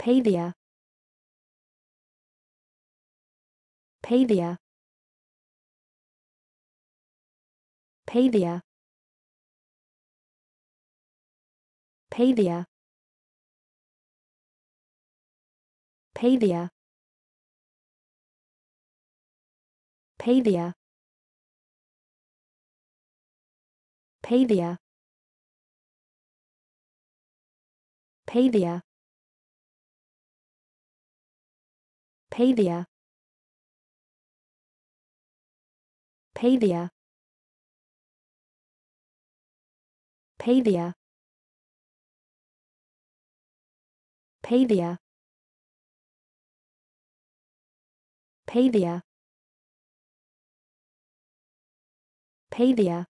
Pavia Pavia Pavia Pavia Pavia Pavia Pavia Pavia Pavia Pavia Pavia Pavia Pavia Pavia